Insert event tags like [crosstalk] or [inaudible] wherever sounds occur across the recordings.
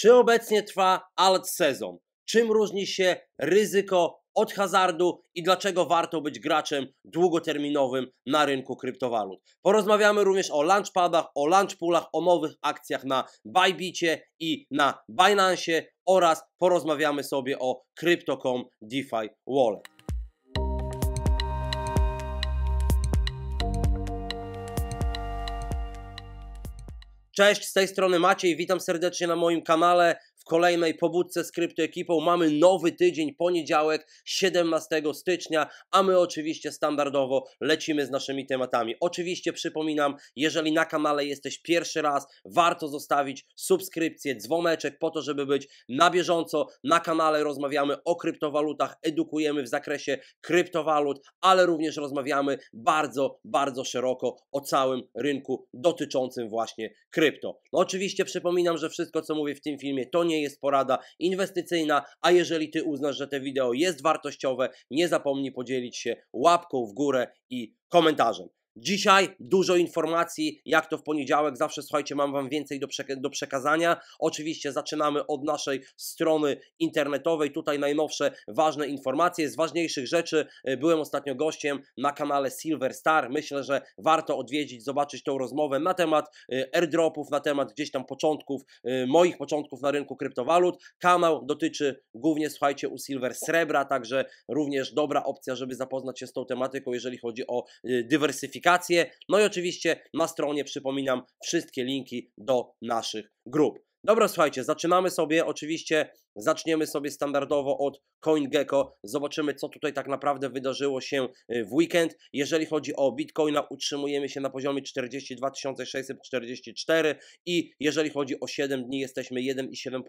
Czy obecnie trwa alt sezon? Czym różni się ryzyko od hazardu i dlaczego warto być graczem długoterminowym na rynku kryptowalut. Porozmawiamy również o launchpadach, o launchpoolach, o nowych akcjach na Bybicie i na Binance oraz porozmawiamy sobie o Crypto.com DeFi Wallet. Cześć, z tej strony Maciej, witam serdecznie na moim kanale kolejnej pobudce z kryptoekipą. Mamy nowy tydzień, poniedziałek, 17 stycznia, a my oczywiście standardowo lecimy z naszymi tematami. Oczywiście przypominam, jeżeli na kanale jesteś pierwszy raz, warto zostawić subskrypcję, dzwoneczek po to, żeby być na bieżąco. Na kanale rozmawiamy o kryptowalutach, edukujemy w zakresie kryptowalut, ale również rozmawiamy bardzo, bardzo szeroko o całym rynku dotyczącym właśnie krypto. No oczywiście przypominam, że wszystko co mówię w tym filmie to nie jest porada inwestycyjna, a jeżeli Ty uznasz, że te wideo jest wartościowe, nie zapomnij podzielić się łapką w górę i komentarzem. Dzisiaj dużo informacji, jak to w poniedziałek. Zawsze słuchajcie, mam Wam więcej do, do, przekazania. Oczywiście zaczynamy od naszej strony internetowej. Tutaj najnowsze ważne informacje. Z ważniejszych rzeczy e, byłem ostatnio gościem na kanale Silver Star. Myślę, że warto odwiedzić, zobaczyć tą rozmowę na temat e, airdropów, na temat gdzieś tam początków, e, moich początków na rynku kryptowalut. Kanał dotyczy głównie, słuchajcie, u Silver srebra, także również dobra opcja, żeby zapoznać się z tą tematyką, jeżeli chodzi o dywersyfikację no i oczywiście na stronie przypominam wszystkie linki do naszych grup. Dobra, słuchajcie, zaczynamy sobie oczywiście Zaczniemy sobie standardowo od CoinGecko. Zobaczymy, co tutaj tak naprawdę wydarzyło się y, w weekend. Jeżeli chodzi o Bitcoina, utrzymujemy się na poziomie 42 644 i jeżeli chodzi o 7 dni, jesteśmy 1,7%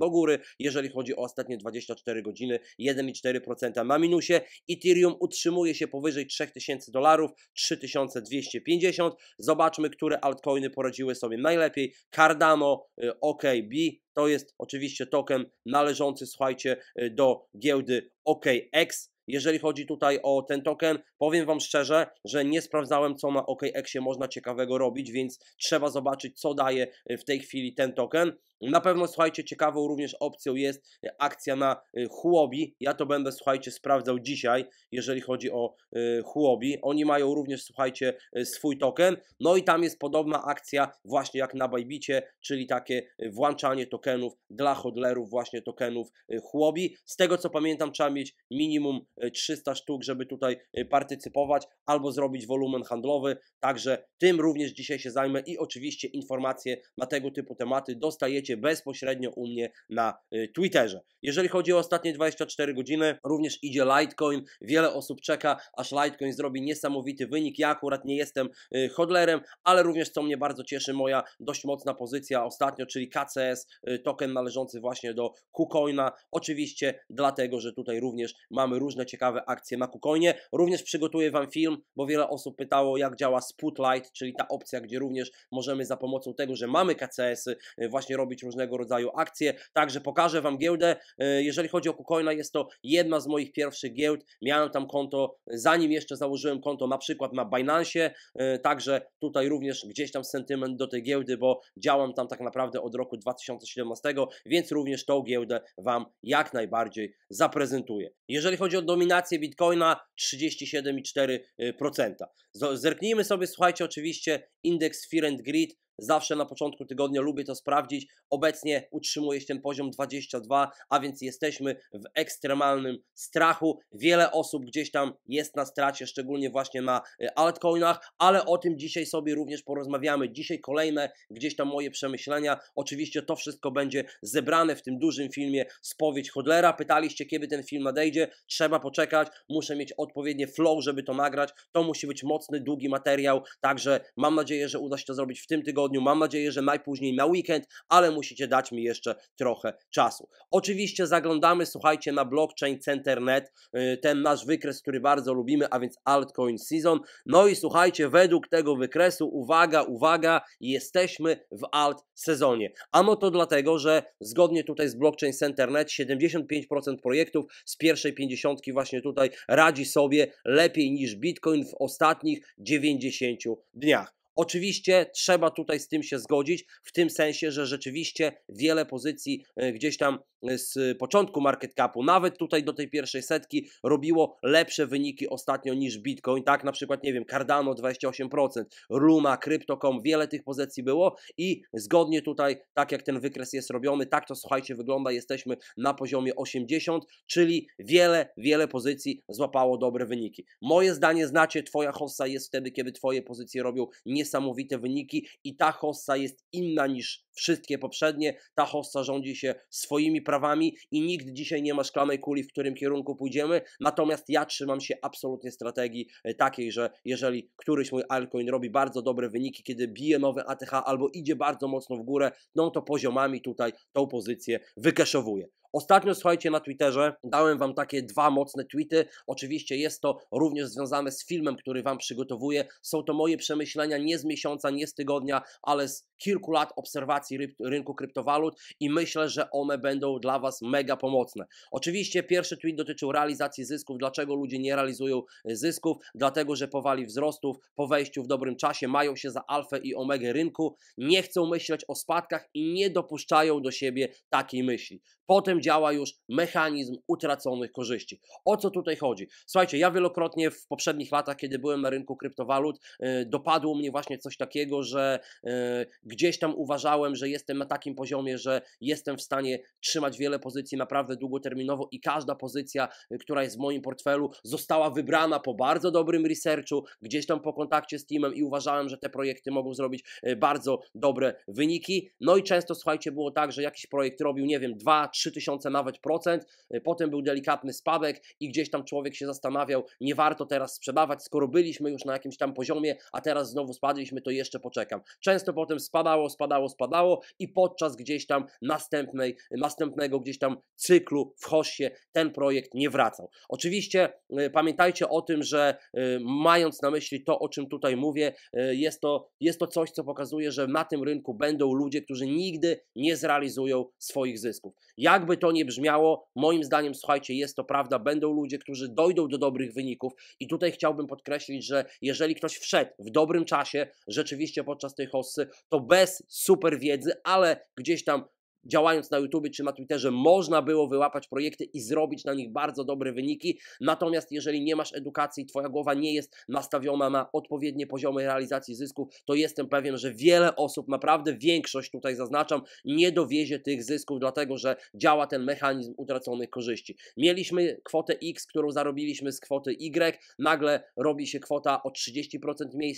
do góry. Jeżeli chodzi o ostatnie 24 godziny, 1,4% na minusie. Ethereum utrzymuje się powyżej 3000 dolarów, 3250. Zobaczmy, które altcoiny poradziły sobie najlepiej. Cardano, y, OKB, to jest oczywiście token należący, słuchajcie, y, do giełdy OKX. Jeżeli chodzi tutaj o ten token, powiem Wam szczerze, że nie sprawdzałem, co na OKX-ie można ciekawego robić, więc trzeba zobaczyć, co daje y, w tej chwili ten token. Na pewno, słuchajcie, ciekawą również opcją jest e, akcja na Chłobi. E, ja to będę, słuchajcie, sprawdzał dzisiaj, jeżeli chodzi o Chłobi. E, Oni mają również, słuchajcie, swój token. No i tam jest podobna akcja właśnie jak na Bajbicie, czyli takie włączanie tokenów dla hodlerów właśnie tokenów Chłobi. Z tego, co pamiętam, trzeba mieć minimum 300 sztuk, żeby tutaj partycypować albo zrobić wolumen handlowy. Także tym również dzisiaj się zajmę i oczywiście informacje na tego typu tematy dostajecie znajdziecie bezpośrednio u mnie na y, Twitterze. Jeżeli chodzi o ostatnie 24 godziny, również idzie Litecoin. Wiele osób czeka, aż Litecoin zrobi niesamowity wynik. Ja akurat nie jestem y, hodlerem, ale również co mnie bardzo cieszy, moja dość mocna pozycja ostatnio, czyli KCS, y, token należący właśnie do KuCoina. Oczywiście dlatego, że tutaj również mamy różne ciekawe akcje na KuCoinie. Również przygotuję Wam film, bo wiele osób pytało, jak działa Spotlight, czyli ta opcja, gdzie również możemy za pomocą tego, że mamy KCS-y, właśnie robić robić różnego rodzaju akcje. Także pokażę Wam giełdę. E, jeżeli chodzi o KuCoina, jest to jedna z moich pierwszych giełd. Miałem tam konto, zanim jeszcze założyłem konto, na przykład na Binance. E, także tutaj również gdzieś tam sentyment do tej giełdy, bo działam tam tak naprawdę od roku 2017, więc również tą giełdę Wam jak najbardziej zaprezentuję. Jeżeli chodzi o dominację Bitcoina, 37,4%. Zerknijmy sobie, słuchajcie, oczywiście indeks Fear and Greed, Zawsze na początku tygodnia lubię to sprawdzić. Obecnie utrzymuje się ten poziom 22, a więc jesteśmy w ekstremalnym strachu. Wiele osób gdzieś tam jest na stracie, szczególnie właśnie na y, altcoinach, ale o tym dzisiaj sobie również porozmawiamy. Dzisiaj kolejne gdzieś tam moje przemyślenia. Oczywiście to wszystko będzie zebrane w tym dużym filmie Spowiedź Hodlera. Pytaliście, kiedy ten film nadejdzie. Trzeba poczekać. Muszę mieć odpowiednie flow, żeby to nagrać. To musi być mocny, długi materiał. Także mam nadzieję, że uda się to zrobić w tym tygodniu tygodniu. Mam nadzieję, że najpóźniej na weekend, ale musicie dać mi jeszcze trochę czasu. Oczywiście zaglądamy, słuchajcie, na blockchain centernet, y, ten nasz wykres, który bardzo lubimy, a więc altcoin season. No i słuchajcie, według tego wykresu, uwaga, uwaga, jesteśmy w alt sezonie. A no to dlatego, że zgodnie tutaj z blockchain centernet 75% projektów z pierwszej 50 właśnie tutaj radzi sobie lepiej niż Bitcoin w ostatnich 90 dniach. Oczywiście trzeba tutaj z tym się zgodzić, w tym sensie, że rzeczywiście wiele pozycji e, gdzieś tam e, z początku market capu, nawet tutaj do tej pierwszej setki, robiło lepsze wyniki ostatnio niż Bitcoin. Tak, na przykład, nie wiem, Cardano 28%, Luma, Crypto.com, wiele tych pozycji było i zgodnie tutaj, tak jak ten wykres jest robiony, tak to słuchajcie, wygląda, jesteśmy na poziomie 80, czyli wiele, wiele pozycji złapało dobre wyniki. Moje zdanie znacie, Twoja hossa jest wtedy, kiedy Twoje pozycje robią nie niesamowite wyniki i ta Hossa jest inna niż wszystkie poprzednie. Ta hossa rządzi się swoimi prawami i nikt dzisiaj nie ma szklanej kuli, w którym kierunku pójdziemy. Natomiast ja trzymam się absolutnie strategii e, takiej, że jeżeli któryś mój altcoin robi bardzo dobre wyniki, kiedy bije nowe ATH albo idzie bardzo mocno w górę, no to poziomami tutaj tą pozycję wykeszowuje. Ostatnio, słuchajcie, na Twitterze dałem Wam takie dwa mocne tweety. Oczywiście jest to również związane z filmem, który Wam przygotowuję. Są to moje przemyślenia nie z miesiąca, nie z tygodnia, ale z kilku lat obserwacji rynku kryptowalut i myślę, że one będą dla Was mega pomocne. Oczywiście pierwszy tweet dotyczył realizacji zysków. Dlaczego ludzie nie realizują e, zysków? Dlatego, że powali wzrostów po wejściu w dobrym czasie mają się za alfę i omegę rynku, nie chcą myśleć o spadkach i nie dopuszczają do siebie takiej myśli. Potem działa już mechanizm utraconych korzyści. O co tutaj chodzi? Słuchajcie, ja wielokrotnie w poprzednich latach, kiedy byłem na rynku kryptowalut, e, dopadło mnie właśnie coś takiego, że e, gdzieś tam uważałem, że jestem na takim poziomie, że jestem w stanie trzymać wiele pozycji naprawdę długoterminowo i każda pozycja, y, która jest w moim portfelu, została wybrana po bardzo dobrym researchu, gdzieś tam po kontakcie z teamem i uważałem, że te projekty mogą zrobić y, bardzo dobre wyniki. No i często, słuchajcie, było tak, że jakiś projekt robił, nie wiem, 2-3 tysiące nawet procent, y, potem był delikatny spadek i gdzieś tam człowiek się zastanawiał, nie warto teraz sprzedawać, skoro byliśmy już na jakimś tam poziomie, a teraz znowu spadliśmy, to jeszcze poczekam. Często potem spadało, spadało, spadało wyglądało i podczas gdzieś tam następnej, następnego gdzieś tam cyklu w Hossie ten projekt nie wracał. Oczywiście y, pamiętajcie o tym, że y, mając na myśli to, o czym tutaj mówię, y, jest to, jest to coś, co pokazuje, że na tym rynku będą ludzie, którzy nigdy nie zrealizują swoich zysków. Jakby to nie brzmiało, moim zdaniem, słuchajcie, jest to prawda, będą ludzie, którzy dojdą do dobrych wyników i tutaj chciałbym podkreślić, że jeżeli ktoś wszedł w dobrym czasie, rzeczywiście podczas tej hossy, to bez super wiedzy wiedzy, ale gdzieś tam działając na YouTube czy na Twitterze, można było wyłapać projekty i zrobić na nich bardzo dobre wyniki. Natomiast jeżeli nie masz edukacji, Twoja głowa nie jest nastawiona na odpowiednie poziomy realizacji zysków, to jestem pewien, że wiele osób, naprawdę większość tutaj zaznaczam, nie dowiezie tych zysków, dlatego że działa ten mechanizm utraconych korzyści. Mieliśmy kwotę X, którą zarobiliśmy z kwoty Y, nagle robi się kwota o 30%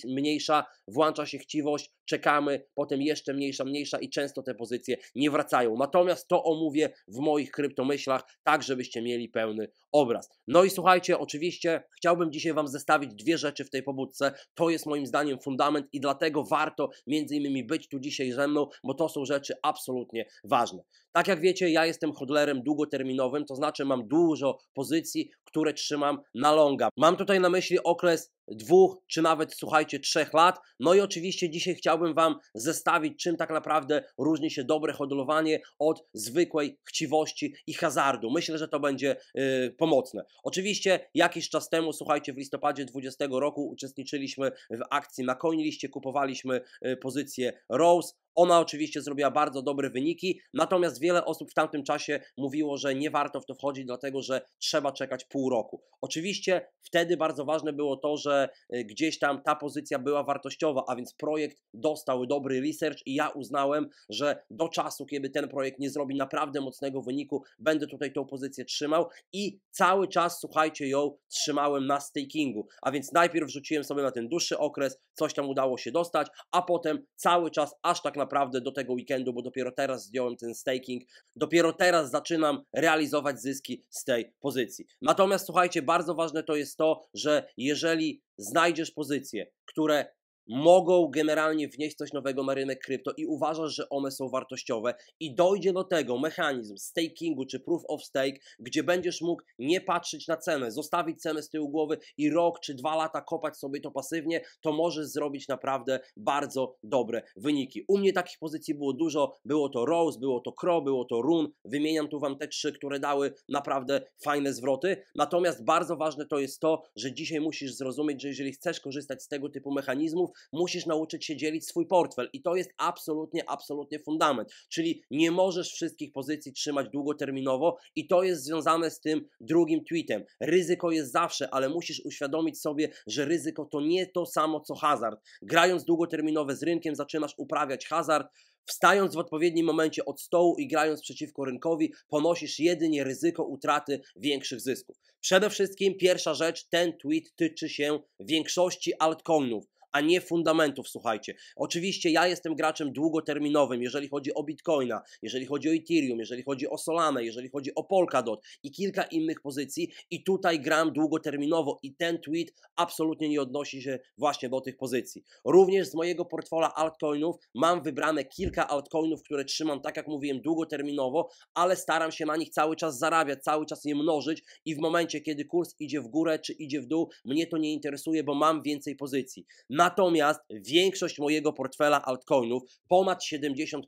mniejsza, włącza się chciwość, czekamy, potem jeszcze mniejsza, mniejsza i często te pozycje nie wracają wracają. Natomiast to omówię w moich kryptomyślach, tak żebyście mieli pełny obraz. No i słuchajcie, oczywiście chciałbym dzisiaj Wam zestawić dwie rzeczy w tej pobudce. To jest moim zdaniem fundament i dlatego warto między innymi być tu dzisiaj ze mną, bo to są rzeczy absolutnie ważne. Tak jak wiecie, ja jestem hodlerem długoterminowym, to znaczy mam dużo pozycji, które trzymam na longa. Mam tutaj na myśli okres dwóch, czy nawet słuchajcie, trzech lat. No i oczywiście dzisiaj chciałbym Wam zestawić, czym tak naprawdę różni się dobre hodowlanie od zwykłej chciwości i hazardu. Myślę, że to będzie yy, pomocne. Oczywiście jakiś czas temu, słuchajcie, w listopadzie 20 roku uczestniczyliśmy w akcji na CoinLiście, kupowaliśmy yy, pozycję Rose, ona oczywiście zrobiła bardzo dobre wyniki, natomiast wiele osób w tamtym czasie mówiło, że nie warto w to wchodzić, dlatego że trzeba czekać pół roku. Oczywiście wtedy bardzo ważne było to, że y, gdzieś tam ta pozycja była wartościowa, a więc projekt dostał dobry research i ja uznałem, że do czasu, kiedy ten projekt nie zrobi naprawdę mocnego wyniku, będę tutaj tą pozycję trzymał i cały czas, słuchajcie, ją trzymałem na stakingu. A więc najpierw rzuciłem sobie na ten dłuższy okres, coś tam udało się dostać, a potem cały czas aż tak na naprawdę do tego weekendu, bo dopiero teraz zdjąłem ten staking, dopiero teraz zaczynam realizować zyski z tej pozycji. Natomiast słuchajcie, bardzo ważne to jest to, że jeżeli znajdziesz pozycje, które mogą generalnie wnieść coś nowego na rynek krypto i uważasz, że one są wartościowe i dojdzie do tego mechanizm stakingu czy proof of stake, gdzie będziesz mógł nie patrzeć na cenę, zostawić cenę z tyłu głowy i rok czy dwa lata kopać sobie to pasywnie, to możesz zrobić naprawdę bardzo dobre wyniki. U mnie takich pozycji było dużo, było to Rose, było to Kro, było to Run, wymieniam tu Wam te trzy, które dały naprawdę fajne zwroty, natomiast bardzo ważne to jest to, że dzisiaj musisz zrozumieć, że jeżeli chcesz korzystać z tego typu mechanizmów, musisz nauczyć się dzielić swój portfel i to jest absolutnie, absolutnie fundament. Czyli nie możesz wszystkich pozycji trzymać długoterminowo i to jest związane z tym drugim tweetem. Ryzyko jest zawsze, ale musisz uświadomić sobie, że ryzyko to nie to samo co hazard. Grając długoterminowe z rynkiem zaczynasz uprawiać hazard, Wstając w odpowiednim momencie od stołu i grając przeciwko rynkowi, ponosisz jedynie ryzyko utraty większych zysków. Przede wszystkim pierwsza rzecz, ten tweet tyczy się większości altcoinów a nie fundamentów, słuchajcie. Oczywiście ja jestem graczem długoterminowym, jeżeli chodzi o Bitcoina, jeżeli chodzi o Ethereum, jeżeli chodzi o Solanę, jeżeli chodzi o Polkadot i kilka innych pozycji i tutaj gram długoterminowo i ten tweet absolutnie nie odnosi się właśnie do tych pozycji. Również z mojego portfela altcoinów mam wybrane kilka altcoinów, które trzymam, tak jak mówiłem, długoterminowo, ale staram się na nich cały czas zarabiać, cały czas je mnożyć i w momencie, kiedy kurs idzie w górę czy idzie w dół, mnie to nie interesuje, bo mam więcej pozycji. Natomiast większość mojego portfela altcoinów, ponad 70%,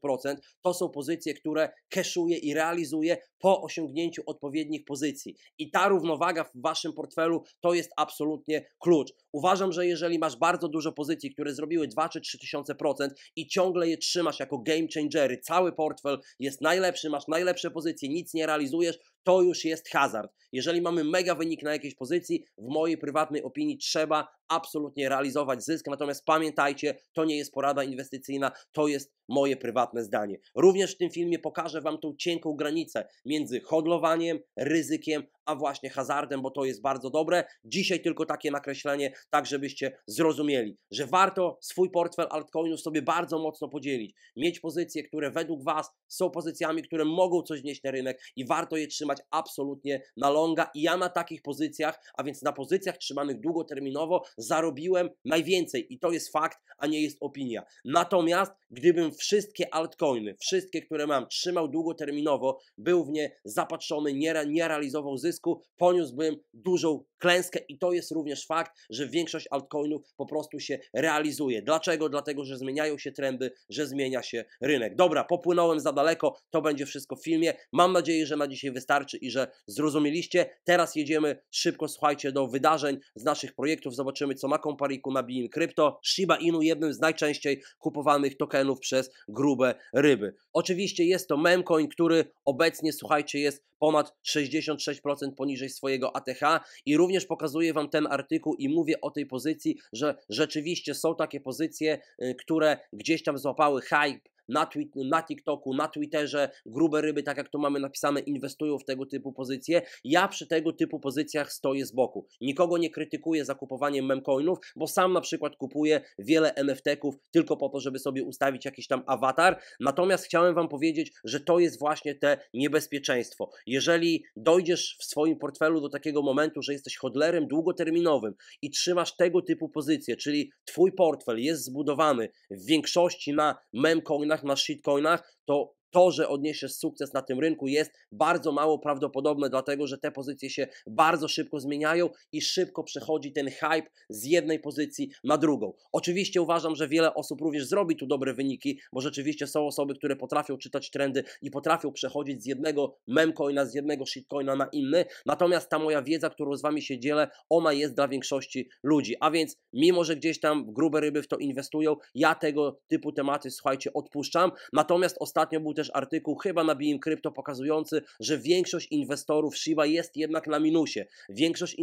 to są pozycje, które keszuję i realizuję po osiągnięciu odpowiednich pozycji. I ta równowaga w waszym portfelu to jest absolutnie klucz. Uważam, że jeżeli masz bardzo dużo pozycji, które zrobiły 2 czy 3 tysiące procent i ciągle je trzymasz jako game changery, cały portfel jest najlepszy, masz najlepsze pozycje, nic nie realizujesz, to już jest hazard. Jeżeli mamy mega wynik na jakiejś pozycji, w mojej prywatnej opinii trzeba absolutnie realizować zysk, natomiast pamiętajcie, to nie jest porada inwestycyjna, to jest moje prywatne zdanie. Również w tym filmie pokażę Wam tą cienką granicę między hodlowaniem, ryzykiem, a właśnie hazardem, bo to jest bardzo dobre. Dzisiaj tylko takie nakreślenie, tak żebyście zrozumieli, że warto swój portfel altcoinów sobie bardzo mocno podzielić. Mieć pozycje, które według Was są pozycjami, które mogą coś wnieść na rynek i warto je trzymać absolutnie na longa. I ja na takich pozycjach, a więc na pozycjach trzymanych długoterminowo, zarobiłem najwięcej i to jest fakt, a nie jest opinia. Natomiast gdybym wszystkie altcoiny, wszystkie, które mam, trzymał długoterminowo, był w nie zapatrzony, nie, nie realizował zysku, poniósłbym dużą klęskę i to jest również fakt, że większość altcoinów po prostu się realizuje. Dlaczego? Dlatego, że zmieniają się trendy, że zmienia się rynek. Dobra, popłynąłem za daleko, to będzie wszystko w filmie. Mam nadzieję, że na dzisiaj wystarczy i że zrozumieliście. Teraz jedziemy szybko, słuchajcie, do wydarzeń z naszych projektów. Zobaczymy, co ma Kompariku na Bein Crypto. Shiba Inu, jednym z najczęściej kupowanych tokenów przez grube ryby. Oczywiście jest to memcoin, który obecnie, słuchajcie, jest ponad 66% poniżej swojego ATH i również pokazuję Wam ten artykuł i mówię o tej pozycji, że rzeczywiście są takie pozycje, y, które gdzieś tam złapały hype na, na TikToku, na Twitterze, grube ryby, tak jak to mamy napisane, inwestują w tego typu pozycje. Ja przy tego typu pozycjach stoję z boku. Nikogo nie krytykuję za kupowaniem memcoinów, bo sam na przykład kupuję wiele NFT-ków tylko po to, żeby sobie ustawić jakiś tam awatar. Natomiast chciałem Wam powiedzieć, że to jest właśnie te niebezpieczeństwo. Jeżeli dojdziesz w swoim portfelu do takiego momentu, że jesteś hodlerem długoterminowym i trzymasz tego typu pozycje, czyli Twój portfel jest zbudowany w większości na memcoinach, masz shitcoinach, to to, że odniesiesz sukces na tym rynku jest bardzo mało prawdopodobne, dlatego że te pozycje się bardzo szybko zmieniają i szybko przechodzi ten hype z jednej pozycji na drugą. Oczywiście uważam, że wiele osób również zrobi tu dobre wyniki, bo rzeczywiście są osoby, które potrafią czytać trendy i potrafią przechodzić z jednego memcoina, z jednego shitcoina na inny. Natomiast ta moja wiedza, którą z Wami się dzielę, ona jest dla większości ludzi. A więc, mimo że gdzieś tam grube ryby w to inwestują, ja tego typu tematy, słuchajcie, odpuszczam. Natomiast ostatnio był też też artykuł chyba na BIM Crypto pokazujący, że większość inwestorów Shiba jest jednak na minusie. Większość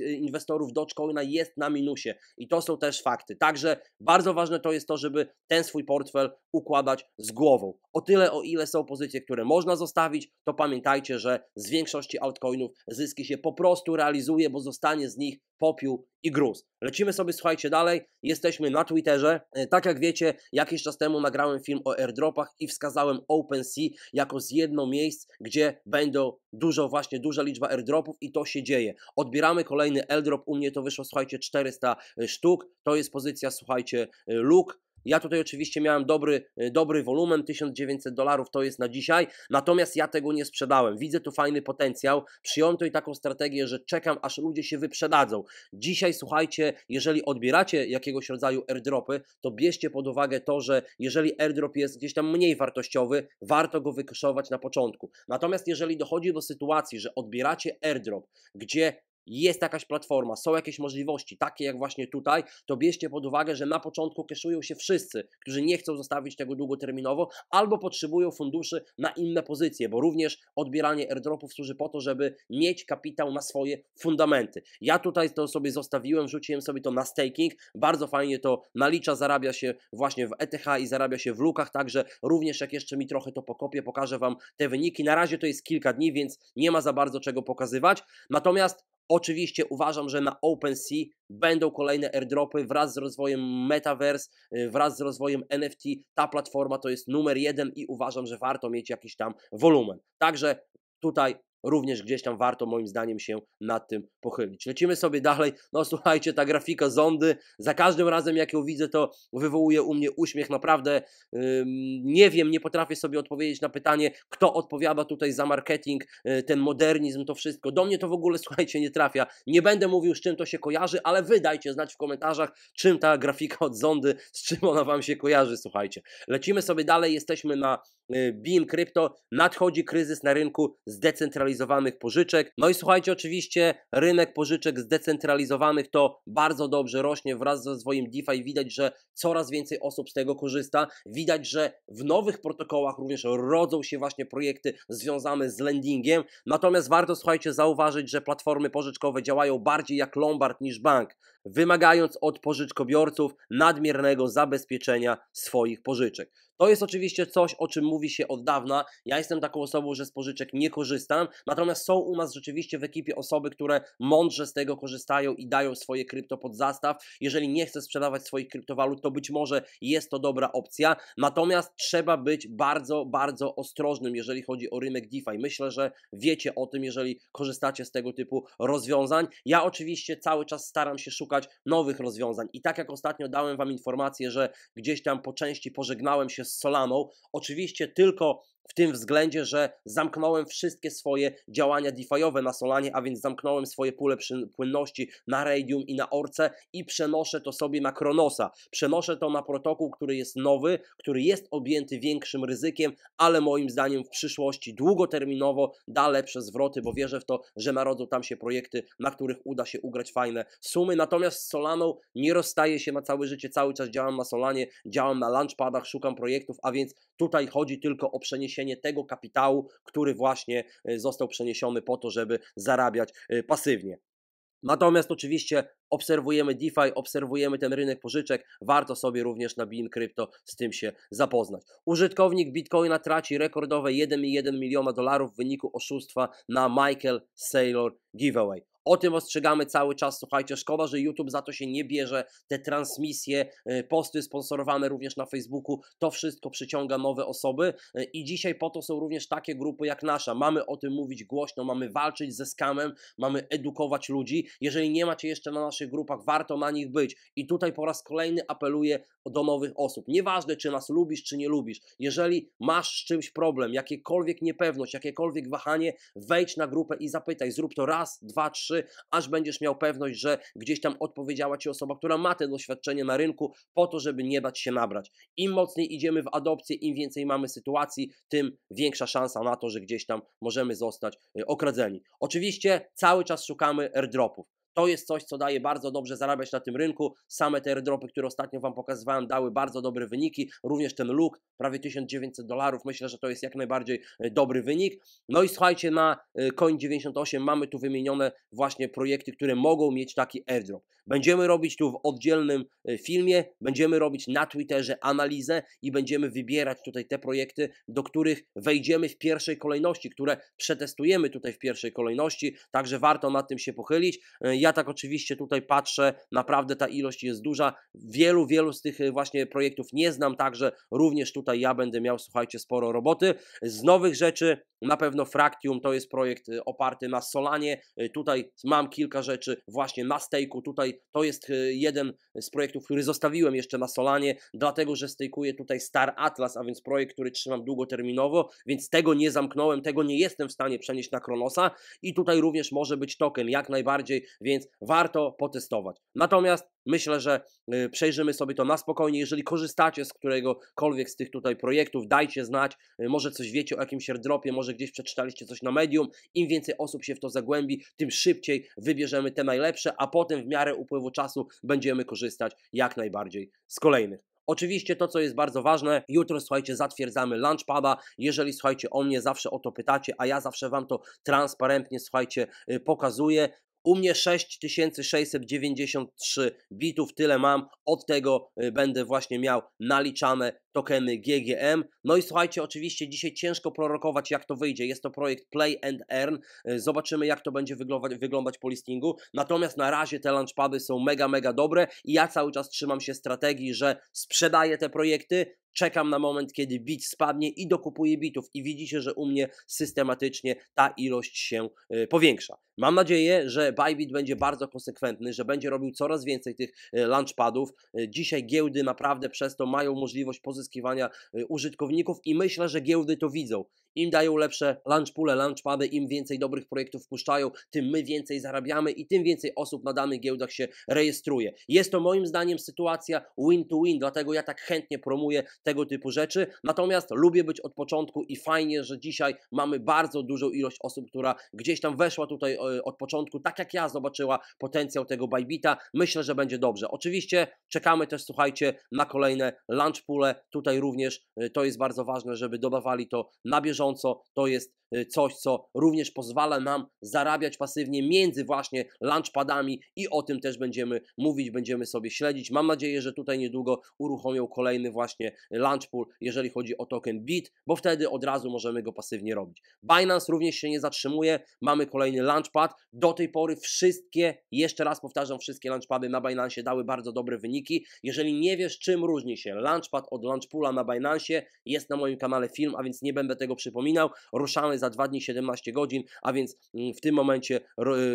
inwestorów Dogecoina jest na minusie i to są też fakty. Także bardzo ważne to jest to, żeby ten swój portfel układać z głową. O tyle, o ile są pozycje, które można zostawić, to pamiętajcie, że z większości altcoinów zyski się po prostu realizuje, bo zostanie z nich popiół i gruz. Lecimy sobie, słuchajcie, dalej. Jesteśmy na Twitterze. E, tak jak wiecie, jakiś czas temu nagrałem film o airdropach i wskazałem OpenSea jako z jedno miejsc, gdzie będą dużo właśnie, duża liczba airdropów i to się dzieje. Odbieramy kolejny airdrop, u mnie to wyszło słuchajcie 400 sztuk, to jest pozycja słuchajcie Luke, ja tutaj oczywiście miałem dobry, y, dobry wolumen, 1900 dolarów to jest na dzisiaj, natomiast ja tego nie sprzedałem. Widzę tu fajny potencjał, przyjąłem tutaj taką strategię, że czekam aż ludzie się wyprzedadzą. Dzisiaj słuchajcie, jeżeli odbieracie jakiegoś rodzaju airdropy, to bierzcie pod uwagę to, że jeżeli airdrop jest gdzieś tam mniej wartościowy, warto go wykoszować na początku. Natomiast jeżeli dochodzi do sytuacji, że odbieracie airdrop, gdzie jest jakaś platforma, są jakieś możliwości, takie jak właśnie tutaj, to bierzcie pod uwagę, że na początku keszują się wszyscy, którzy nie chcą zostawić tego długoterminowo albo potrzebują funduszy na inne pozycje, bo również odbieranie airdropów służy po to, żeby mieć kapitał na swoje fundamenty. Ja tutaj to sobie zostawiłem, rzuciłem sobie to na staking, bardzo fajnie to nalicza, zarabia się właśnie w ETH i zarabia się w lukach, także również jak jeszcze mi trochę to pokopię, pokażę Wam te wyniki. Na razie to jest kilka dni, więc nie ma za bardzo czego pokazywać. Natomiast Oczywiście uważam, że na OpenSea będą kolejne airdropy wraz z rozwojem Metaverse, y, wraz z rozwojem NFT. Ta platforma to jest numer jeden i uważam, że warto mieć jakiś tam wolumen. Także tutaj również gdzieś tam warto moim zdaniem się nad tym pochylić. Lecimy sobie dalej. No słuchajcie, ta grafika zondy, za każdym razem jak ją widzę, to wywołuje u mnie uśmiech. Naprawdę yy, nie wiem, nie potrafię sobie odpowiedzieć na pytanie, kto odpowiada tutaj za marketing, yy, ten modernizm, to wszystko. Do mnie to w ogóle, [laughs] słuchajcie, nie trafia. Nie będę mówił, z czym to się kojarzy, ale wy dajcie znać w komentarzach, czym ta grafika od zondy, z czym ona wam się kojarzy, słuchajcie. Lecimy sobie dalej, jesteśmy na Y, BIN Krypto nadchodzi kryzys na rynku zdecentralizowanych pożyczek. No i słuchajcie, oczywiście rynek pożyczek zdecentralizowanych to bardzo dobrze rośnie wraz ze rozwojem DeFi. Widać, że coraz więcej osób z tego korzysta. Widać, że w nowych protokołach również rodzą się właśnie projekty związane z lendingiem. Natomiast warto, słuchajcie, zauważyć, że platformy pożyczkowe działają bardziej jak Lombard niż bank, wymagając od pożyczkobiorców nadmiernego zabezpieczenia swoich pożyczek. To jest oczywiście coś, o czym mówi się od dawna. Ja jestem taką osobą, że z pożyczek nie korzystam, natomiast są u nas rzeczywiście w ekipie osoby, które mądrze z tego korzystają i dają swoje krypto pod zastaw. Jeżeli nie chcesz sprzedawać swoich kryptowalut, to być może jest to dobra opcja, natomiast trzeba być bardzo, bardzo ostrożnym, jeżeli chodzi o rynek DeFi. Myślę, że wiecie o tym, jeżeli korzystacie z tego typu rozwiązań. Ja oczywiście cały czas staram się szukać nowych rozwiązań i tak jak ostatnio dałem Wam informację, że gdzieś tam po części pożegnałem się z Solaną. Oczywiście tylko w tym względzie, że zamknąłem wszystkie swoje działania DeFi'owe na Solanie, a więc zamknąłem swoje pule płynności na Radium i na Orce i przenoszę to sobie na Kronosa. Przenoszę to na protokół, który jest nowy, który jest objęty większym ryzykiem, ale moim zdaniem w przyszłości długoterminowo da lepsze zwroty, bo wierzę w to, że narodzą tam się projekty, na których uda się ugrać fajne sumy. Natomiast z Solaną nie rozstaję się na całe życie, cały czas działam na Solanie, działam na launchpadach, szukam projektów, a więc tutaj chodzi tylko o przeniesienie przeniesienie tego kapitału, który właśnie e, został przeniesiony po to, żeby zarabiać e, pasywnie. Natomiast oczywiście obserwujemy DeFi, obserwujemy ten rynek pożyczek, warto sobie również na BIN Crypto z tym się zapoznać. Użytkownik Bitcoina traci rekordowe 1,1 miliona dolarów w wyniku oszustwa na Michael Saylor Giveaway. O tym ostrzegamy cały czas. Słuchajcie, szkoda, że YouTube za to się nie bierze. Te transmisje, e, posty sponsorowane również na Facebooku, to wszystko przyciąga nowe osoby e, i dzisiaj po to są również takie grupy jak nasza. Mamy o tym mówić głośno, mamy walczyć ze skamem, mamy edukować ludzi. Jeżeli nie macie jeszcze na naszych grupach, warto na nich być. I tutaj po raz kolejny apeluję do nowych osób. Nieważne, czy nas lubisz, czy nie lubisz. Jeżeli masz z czymś problem, jakiekolwiek niepewność, jakiekolwiek wahanie, wejdź na grupę i zapytaj. Zrób to raz, dwa, trzy aż będziesz miał pewność, że gdzieś tam odpowiedziała ci osoba, która ma te doświadczenie na rynku, po to, żeby nie bać się nabrać. Im mocniej idziemy w adopcję, im więcej mamy sytuacji, tym większa szansa na to, że gdzieś tam możemy zostać y, okradzeni. Oczywiście cały czas szukamy airdropów. To jest coś, co daje bardzo dobrze zarabiać na tym rynku. Same te airdropy, które ostatnio Wam pokazywałem, dały bardzo dobre wyniki. Również ten look, prawie 1900 dolarów, myślę, że to jest jak najbardziej e, dobry wynik. No i słuchajcie, na e, Coin98 mamy tu wymienione właśnie projekty, które mogą mieć taki airdrop. Będziemy robić tu w oddzielnym e, filmie, będziemy robić na Twitterze analizę i będziemy wybierać tutaj te projekty, do których wejdziemy w pierwszej kolejności, które przetestujemy tutaj w pierwszej kolejności, także warto nad tym się pochylić. Ja ja tak oczywiście tutaj patrzę, naprawdę ta ilość jest duża. Wielu, wielu z tych y, właśnie projektów nie znam, także również tutaj ja będę miał, słuchajcie, sporo roboty. Z nowych rzeczy na pewno Fractium to jest projekt y, oparty na Solanie. Y, tutaj mam kilka rzeczy właśnie na stejku. Tutaj to jest jeden z projektów, który zostawiłem jeszcze na Solanie, dlatego że stejkuję tutaj Star Atlas, a więc projekt, który trzymam długoterminowo, więc tego nie zamknąłem, tego nie jestem w stanie przenieść na Kronosa i tutaj również może być token, jak najbardziej, więc warto potestować. Natomiast myślę, że y, przejrzymy sobie to na spokojnie. Jeżeli korzystacie z któregokolwiek z tych tutaj projektów, dajcie znać, y, może coś wiecie o jakimś airdropie, może gdzieś przeczytaliście coś na medium. Im więcej osób się w to zagłębi, tym szybciej wybierzemy te najlepsze, a potem w miarę upływu czasu będziemy korzystać jak najbardziej z kolejnych. Oczywiście to, co jest bardzo ważne, jutro, słuchajcie, zatwierdzamy Launchpada. Jeżeli, słuchajcie, o mnie zawsze o to pytacie, a ja zawsze Wam to transparentnie, słuchajcie, y, pokazuję, u mnie 6693 bitów, tyle mam, od tego y, będę właśnie miał naliczane tokeny GGM. No i słuchajcie, oczywiście dzisiaj ciężko prorokować jak to wyjdzie, jest to projekt Play and Earn, y, zobaczymy jak to będzie wyglądać po listingu, natomiast na razie te launchpady są mega, mega dobre i ja cały czas trzymam się strategii, że sprzedaję te projekty, czekam na moment, kiedy bit spadnie i dokupuję bitów. I widzicie, że u mnie systematycznie ta ilość się y, powiększa. Mam nadzieję, że Bybit będzie bardzo konsekwentny, że będzie robił coraz więcej tych y, launchpadów. Y, dzisiaj giełdy naprawdę przez to mają możliwość pozyskiwania użytkowników i myślę, że giełdy to widzą im dają lepsze launch pule, im więcej dobrych projektów wpuszczają, tym my więcej zarabiamy i tym więcej osób na danych giełdach się rejestruje. Jest to moim zdaniem sytuacja win-to-win, dlatego ja tak chętnie promuję tego typu rzeczy. Natomiast lubię być od początku i fajnie, że dzisiaj mamy bardzo dużą ilość osób, która gdzieś tam weszła tutaj e, od początku, tak jak ja zobaczyła potencjał tego Bybita. Myślę, że będzie dobrze. Oczywiście czekamy też, słuchajcie, na kolejne launch pule. Tutaj również e, to jest bardzo ważne, żeby dodawali to na bieżąco bieżąco, to jest Y, coś, co również pozwala nam zarabiać pasywnie między właśnie launchpadami i o tym też będziemy mówić, będziemy sobie śledzić. Mam nadzieję, że tutaj niedługo uruchomią kolejny właśnie launch pool, jeżeli chodzi o token BIT, bo wtedy od razu możemy go pasywnie robić. Binance również się nie zatrzymuje, mamy kolejny launchpad. Do tej pory wszystkie, jeszcze raz powtarzam, wszystkie launchpady na Binance dały bardzo dobre wyniki. Jeżeli nie wiesz, czym różni się launchpad od launchpoola na Binance, jest na moim kanale film, a więc nie będę tego przypominał. Ruszamy za dwa dni 17 godzin, a więc mm, w tym momencie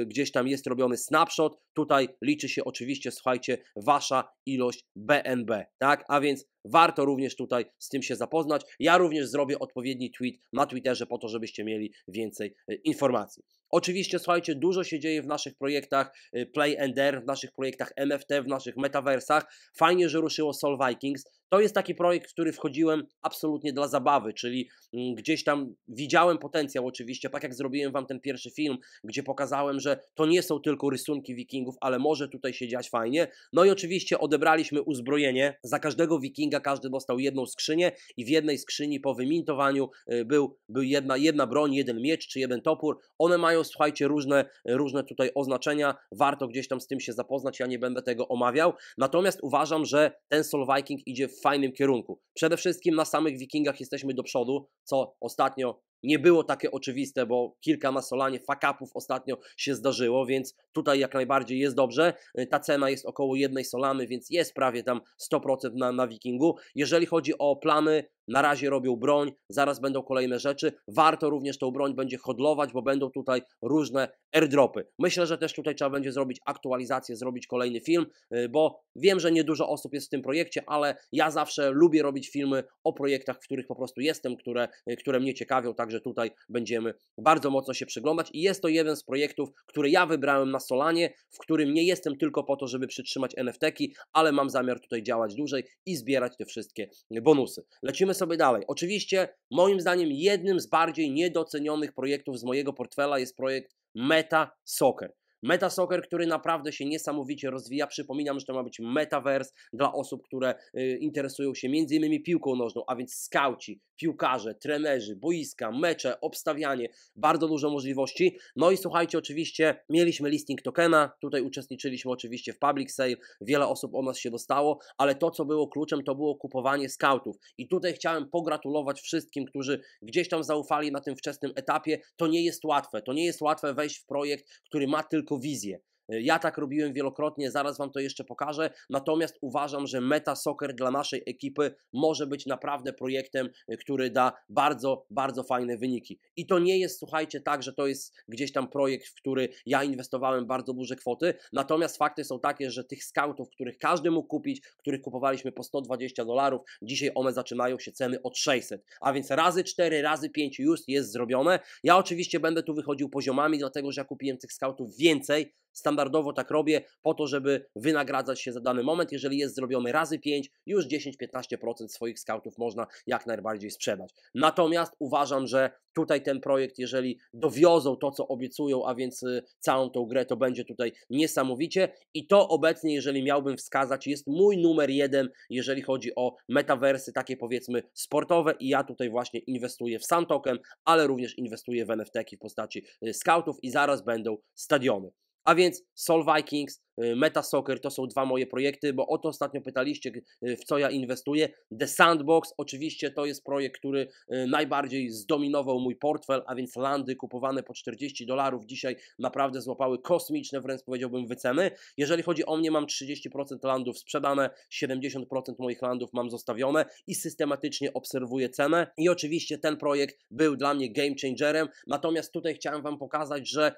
y, gdzieś tam jest robiony snapshot. Tutaj liczy się oczywiście, słuchajcie, wasza ilość BNB, tak? A więc warto również tutaj z tym się zapoznać. Ja również zrobię odpowiedni tweet na Twitterze po to, żebyście mieli więcej y, informacji. Oczywiście, słuchajcie, dużo się dzieje w naszych projektach y, Play and Air, w naszych projektach MFT, w naszych metaversach. Fajnie, że ruszyło Sol Vikings. To jest taki projekt, w który wchodziłem absolutnie dla zabawy, czyli mm, gdzieś tam widziałem potencjał oczywiście, tak jak zrobiłem wam ten pierwszy film, gdzie pokazałem, że to nie są tylko rysunki wikingów, ale może tutaj się dziać fajnie. No i oczywiście odebraliśmy uzbrojenie. Za każdego wikinga każdy dostał jedną skrzynię i w jednej skrzyni po wymintowaniu y, był, był jedna, jedna broń, jeden miecz czy jeden topór. One mają, słuchajcie, różne, różne tutaj oznaczenia. Warto gdzieś tam z tym się zapoznać, ja nie będę tego omawiał. Natomiast uważam, że ten Soul Viking idzie w fajnym kierunku. Przede wszystkim na samych Wikingach jesteśmy do przodu, co ostatnio nie było takie oczywiste, bo kilka na Solanie fakapów ostatnio się zdarzyło, więc tutaj jak najbardziej jest dobrze. Y, ta cena jest około jednej Solany, więc jest prawie tam 100% na, na Wikingu. Jeżeli chodzi o plany na razie robią broń, zaraz będą kolejne rzeczy. Warto również tą broń będzie hodlować, bo będą tutaj różne airdropy. Myślę, że też tutaj trzeba będzie zrobić aktualizację, zrobić kolejny film, y, bo wiem, że niedużo osób jest w tym projekcie, ale ja zawsze lubię robić filmy o projektach, w których po prostu jestem, które, y, które mnie ciekawią, także tutaj będziemy bardzo mocno się przyglądać i jest to jeden z projektów, który ja wybrałem na Solanie, w którym nie jestem tylko po to, żeby przytrzymać NFT-ki, ale mam zamiar tutaj działać dłużej i zbierać te wszystkie bonusy. Lecimy Idziemy sobie dalej. Oczywiście, moim zdaniem, jednym z bardziej niedocenionych projektów z mojego portfela jest projekt Meta Soccer. Meta Soccer, który naprawdę się niesamowicie rozwija. Przypominam, że to ma być metaverse dla osób, które y, interesują się między innymi piłką nożną, a więc skauci, piłkarze, trenerzy, boiska, mecze, obstawianie, bardzo dużo możliwości. No i słuchajcie, oczywiście mieliśmy listing tokena, tutaj uczestniczyliśmy oczywiście w public sale, wiele osób o nas się dostało, ale to co było kluczem to było kupowanie scoutów i tutaj chciałem pogratulować wszystkim, którzy gdzieś tam zaufali na tym wczesnym etapie, to nie jest łatwe, to nie jest łatwe wejść w projekt, który ma tylko wizję. E, ja tak robiłem wielokrotnie, zaraz Wam to jeszcze pokażę. Natomiast uważam, że Meta Soccer dla naszej ekipy może być naprawdę projektem, e, który da bardzo, bardzo fajne wyniki. I to nie jest, słuchajcie, tak, że to jest gdzieś tam projekt, w który ja inwestowałem bardzo duże kwoty. Natomiast fakty są takie, że tych skautów, których każdy mógł kupić, których kupowaliśmy po 120 dolarów, dzisiaj one zaczynają się ceny od 600. A więc razy 4, razy 5 już jest zrobione. Ja oczywiście będę tu wychodził poziomami, dlatego że ja kupiłem tych skautów więcej Standardowo tak robię po to, żeby wynagradzać się za dany moment. Jeżeli jest zrobiony razy 5, już 10-15% swoich scoutów można jak najbardziej sprzedać. Natomiast uważam, że tutaj ten projekt, jeżeli dowiozą to, co obiecują, a więc y, całą tą grę, to będzie tutaj niesamowicie. I to obecnie, jeżeli miałbym wskazać, jest mój numer jeden, jeżeli chodzi o metaversy, takie powiedzmy sportowe. I ja tutaj właśnie inwestuję w Santoken, ale również inwestuję w nft w postaci y, scoutów i zaraz będą stadiony. A więc Soul Vikings, y, Meta Soccer, to są dwa moje projekty, bo o to ostatnio pytaliście, y, w co ja inwestuję. The Sandbox oczywiście to jest projekt, który y, najbardziej zdominował mój portfel, a więc landy kupowane po 40 dolarów dzisiaj naprawdę złapały kosmiczne, wręcz powiedziałbym, wyceny. Jeżeli chodzi o mnie, mam 30% landów sprzedane, 70% moich landów mam zostawione i systematycznie obserwuję cenę. I oczywiście ten projekt był dla mnie game changerem, natomiast tutaj chciałem Wam pokazać, że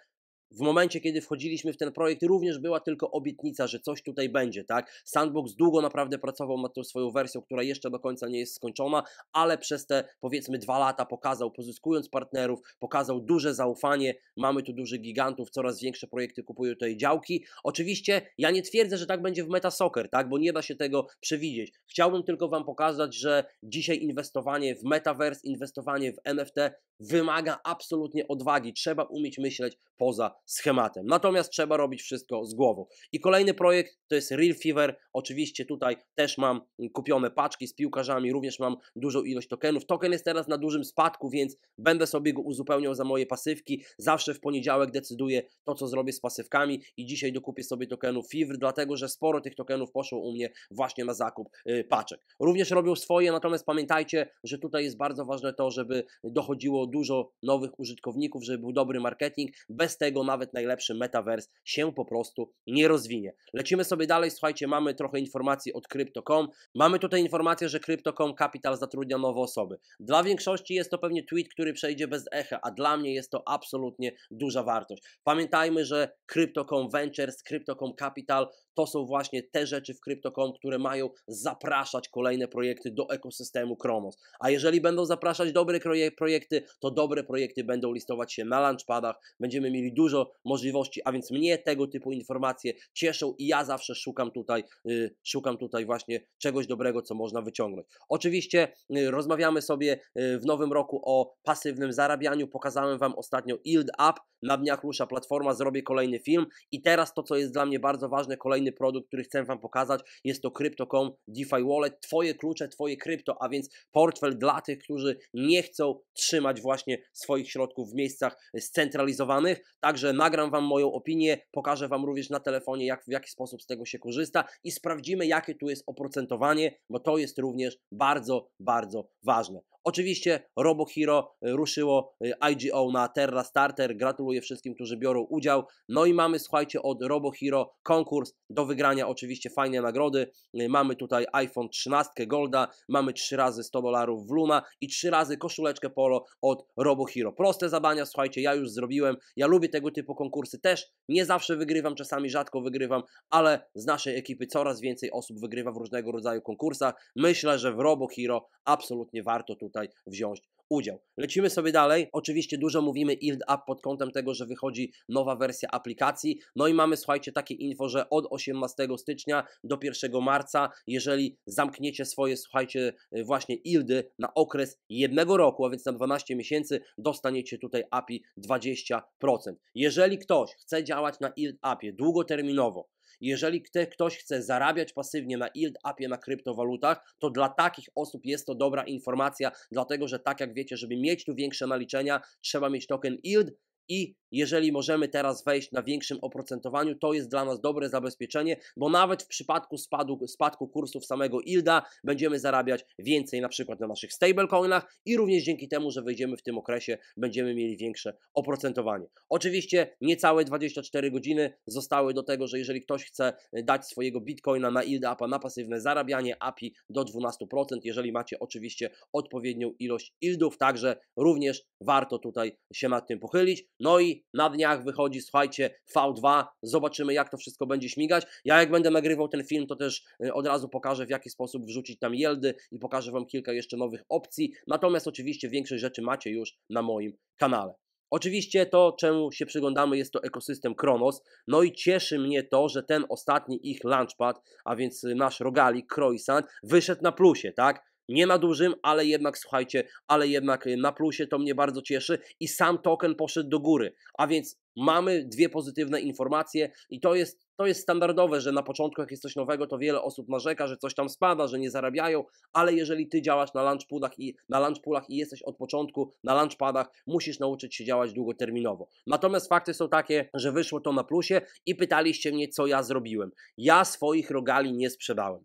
w momencie, kiedy wchodziliśmy w ten projekt, również była tylko obietnica, że coś tutaj będzie, tak? Sandbox długo naprawdę pracował nad tą swoją wersją, która jeszcze do końca nie jest skończona, ale przez te powiedzmy dwa lata pokazał, pozyskując partnerów, pokazał duże zaufanie. Mamy tu dużych gigantów, coraz większe projekty kupują tutaj działki. Oczywiście ja nie twierdzę, że tak będzie w Meta Soccer, tak? Bo nie da się tego przewidzieć. Chciałbym tylko Wam pokazać, że dzisiaj inwestowanie w metaverse, inwestowanie w NFT wymaga absolutnie odwagi. Trzeba umieć myśleć poza schematem. Natomiast trzeba robić wszystko z głową. I kolejny projekt to jest Real Fever. Oczywiście tutaj też mam kupione paczki z piłkarzami, również mam dużą ilość tokenów. Token jest teraz na dużym spadku, więc będę sobie go uzupełniał za moje pasywki. Zawsze w poniedziałek decyduję to, co zrobię z pasywkami i dzisiaj dokupię sobie tokenów Fever, dlatego że sporo tych tokenów poszło u mnie właśnie na zakup y, paczek. Również robią swoje, natomiast pamiętajcie, że tutaj jest bardzo ważne to, żeby dochodziło dużo nowych użytkowników, żeby był dobry marketing. Bez tego nawet najlepszy metavers się po prostu nie rozwinie. Lecimy sobie dalej, słuchajcie, mamy trochę informacji od Crypto.com. Mamy tutaj informację, że Crypto.com Capital zatrudnia nowe osoby. Dla większości jest to pewnie tweet, który przejdzie bez echa, a dla mnie jest to absolutnie duża wartość. Pamiętajmy, że Crypto.com Ventures, Crypto.com Capital to są właśnie te rzeczy w Crypto.com, które mają zapraszać kolejne projekty do ekosystemu Kronos. A jeżeli będą zapraszać dobre projekty, to dobre projekty będą listować się na launchpadach, będziemy mieli dużo dużo możliwości, a więc mnie tego typu informacje cieszą i ja zawsze szukam tutaj, y, szukam tutaj właśnie czegoś dobrego, co można wyciągnąć. Oczywiście y, rozmawiamy sobie y, w nowym roku o pasywnym zarabianiu. Pokazałem Wam ostatnio Yield Up, na dniach Lusza platforma, zrobię kolejny film i teraz to, co jest dla mnie bardzo ważne, kolejny produkt, który chcę Wam pokazać, jest to Crypto.com DeFi Wallet, Twoje klucze, Twoje krypto, a więc portfel dla tych, którzy nie chcą trzymać właśnie swoich środków w miejscach scentralizowanych, także że nagram Wam moją opinię, pokażę Wam również na telefonie, jak, w jaki sposób z tego się korzysta i sprawdzimy, jakie tu jest oprocentowanie, bo to jest również bardzo, bardzo ważne. Oczywiście Robo Hero e, ruszyło e, IGO na Terra Starter. Gratuluję wszystkim, którzy biorą udział. No i mamy, słuchajcie, od Robo Hero konkurs do wygrania oczywiście fajne nagrody. E, mamy tutaj iPhone 13 Golda, mamy 3 razy 100 dolarów w Luna i 3 razy koszuleczkę Polo od Robo Hero. Proste zadania, słuchajcie, ja już zrobiłem. Ja lubię tego typu konkursy też. Nie zawsze wygrywam, czasami rzadko wygrywam, ale z naszej ekipy coraz więcej osób wygrywa w różnego rodzaju konkursach. Myślę, że w Robo Hero absolutnie warto tutaj wziąć udział. Lecimy sobie dalej. Oczywiście dużo mówimy Yield Up pod kątem tego, że wychodzi nowa wersja aplikacji. No i mamy, słuchajcie, takie info, że od 18 stycznia do 1 marca, jeżeli zamkniecie swoje, słuchajcie, y, właśnie Yieldy na okres jednego roku, a więc na 12 miesięcy, dostaniecie tutaj API 20%. Jeżeli ktoś chce działać na Yield Appie długoterminowo, jeżeli ktoś chce zarabiać pasywnie na yield upie na kryptowalutach, to dla takich osób jest to dobra informacja, dlatego że tak jak wiecie, żeby mieć tu większe naliczenia, trzeba mieć token yield, i jeżeli możemy teraz wejść na większym oprocentowaniu, to jest dla nas dobre zabezpieczenie, bo nawet w przypadku spadku, spadku kursów samego ILDA będziemy zarabiać więcej na przykład na naszych stablecoinach i również dzięki temu, że wejdziemy w tym okresie, będziemy mieli większe oprocentowanie. Oczywiście niecałe 24 godziny zostały do tego, że jeżeli ktoś chce e, dać swojego bitcoina na ILDA APA na pasywne zarabianie API do 12%, jeżeli macie oczywiście odpowiednią ilość ILDów, także również warto tutaj się nad tym pochylić. No i na dniach wychodzi, słuchajcie, V2, zobaczymy jak to wszystko będzie śmigać. Ja jak będę nagrywał ten film, to też y, od razu pokażę w jaki sposób wrzucić tam jeldy i pokażę Wam kilka jeszcze nowych opcji. Natomiast oczywiście większość rzeczy macie już na moim kanale. Oczywiście to, czemu się przyglądamy, jest to ekosystem Kronos. No i cieszy mnie to, że ten ostatni ich launchpad, a więc nasz rogalik Croissant, wyszedł na plusie, tak? Nie na dużym, ale jednak słuchajcie, ale jednak y, na plusie to mnie bardzo cieszy i sam token poszedł do góry. A więc mamy dwie pozytywne informacje i to jest, to jest standardowe, że na początku jak jest coś nowego, to wiele osób narzeka, że coś tam spada, że nie zarabiają, ale jeżeli ty działasz na launchpadach i, na launchpoolach i jesteś od początku na launchpadach, musisz nauczyć się działać długoterminowo. Natomiast fakty są takie, że wyszło to na plusie i pytaliście mnie, co ja zrobiłem. Ja swoich rogali nie sprzedałem.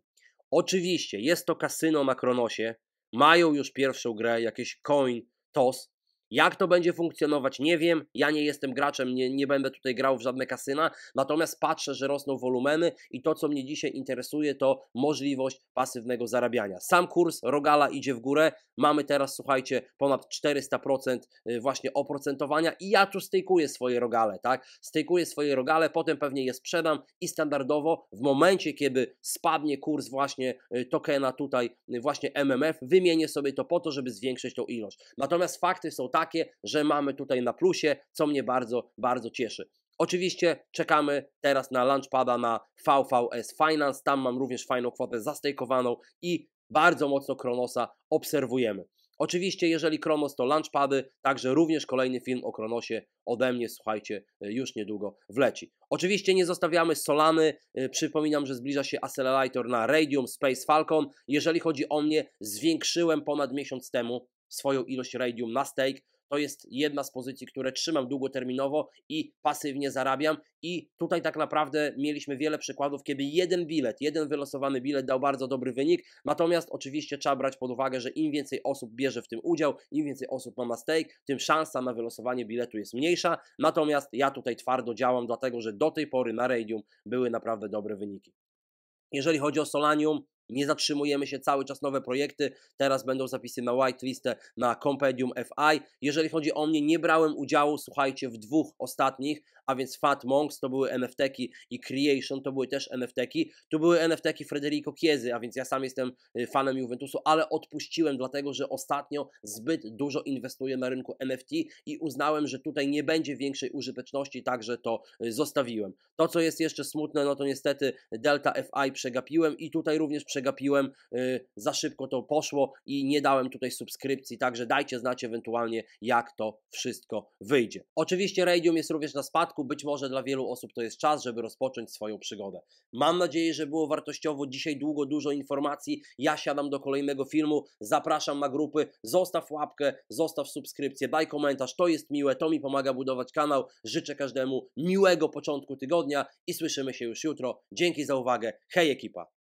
Oczywiście jest to kasyno Makronosie, mają już pierwszą grę, jakieś coin, toss, jak to będzie funkcjonować, nie wiem. Ja nie jestem graczem, nie, nie będę tutaj grał w żadne kasyna, natomiast patrzę, że rosną wolumeny i to, co mnie dzisiaj interesuje, to możliwość pasywnego zarabiania. Sam kurs Rogala idzie w górę. Mamy teraz, słuchajcie, ponad 400% y, właśnie oprocentowania i ja tu stykuję swoje rogale, tak? Stykuję swoje rogale, potem pewnie je sprzedam i standardowo w momencie, kiedy spadnie kurs właśnie y, tokena tutaj, y, właśnie MMF, wymienię sobie to po to, żeby zwiększyć tą ilość. Natomiast fakty są takie, takie, że mamy tutaj na plusie, co mnie bardzo, bardzo cieszy. Oczywiście czekamy teraz na launchpada na VVS Finance. Tam mam również fajną kwotę zastejkowaną i bardzo mocno Kronosa obserwujemy. Oczywiście, jeżeli Kronos to launchpady, także również kolejny film o Kronosie ode mnie, słuchajcie, y, już niedługo wleci. Oczywiście nie zostawiamy Solany, y, przypominam, że zbliża się Accelerator na Radium Space Falcon. Jeżeli chodzi o mnie, zwiększyłem ponad miesiąc temu swoją ilość radium na stake. To jest jedna z pozycji, które trzymam długoterminowo i pasywnie zarabiam. I tutaj tak naprawdę mieliśmy wiele przykładów, kiedy jeden bilet, jeden wylosowany bilet dał bardzo dobry wynik. Natomiast oczywiście trzeba brać pod uwagę, że im więcej osób bierze w tym udział, im więcej osób ma na stake, tym szansa na wylosowanie biletu jest mniejsza. Natomiast ja tutaj twardo działam, dlatego że do tej pory na Radium były naprawdę dobre wyniki. Jeżeli chodzi o Solanium, nie zatrzymujemy się, cały czas nowe projekty. Teraz będą zapisy na whitelistę na Compendium FI. Jeżeli chodzi o mnie, nie brałem udziału, słuchajcie, w dwóch ostatnich, a więc Fat Monks to były NFT-ki i Creation to były też NFT-ki. Tu były NFT-ki Federico Chiezy, a więc ja sam jestem y, fanem Juventusu, ale odpuściłem, dlatego że ostatnio zbyt dużo inwestuję na rynku NFT i uznałem, że tutaj nie będzie większej użyteczności, także to y, zostawiłem. To, co jest jeszcze smutne, no to niestety Delta FI przegapiłem i tutaj również przegapiłem przegapiłem, y, za szybko to poszło i nie dałem tutaj subskrypcji, także dajcie znać ewentualnie jak to wszystko wyjdzie. Oczywiście Radium jest również na spadku, być może dla wielu osób to jest czas, żeby rozpocząć swoją przygodę. Mam nadzieję, że było wartościowo, dzisiaj długo, dużo informacji, ja siadam do kolejnego filmu, zapraszam na grupy, zostaw łapkę, zostaw subskrypcję, daj komentarz, to jest miłe, to mi pomaga budować kanał, życzę każdemu miłego początku tygodnia i słyszymy się już jutro. Dzięki za uwagę, hej ekipa!